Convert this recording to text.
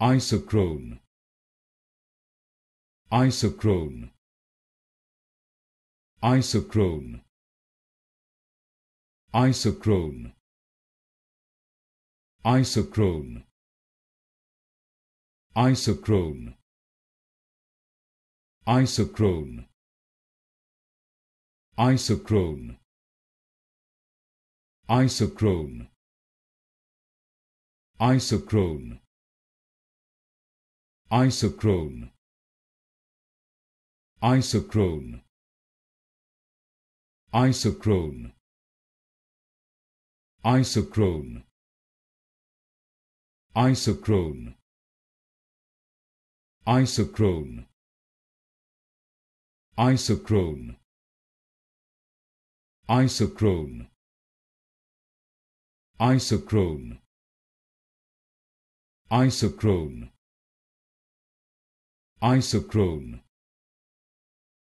isochrone isochrone isochrone isochrone isochrone isochrone isochrone isochrone isochrone isochrone Isochrone Isochrone Isochrone Isochrone Isochrone Isochrone Isochrone Isochrone Isochrone Isochrone isochrone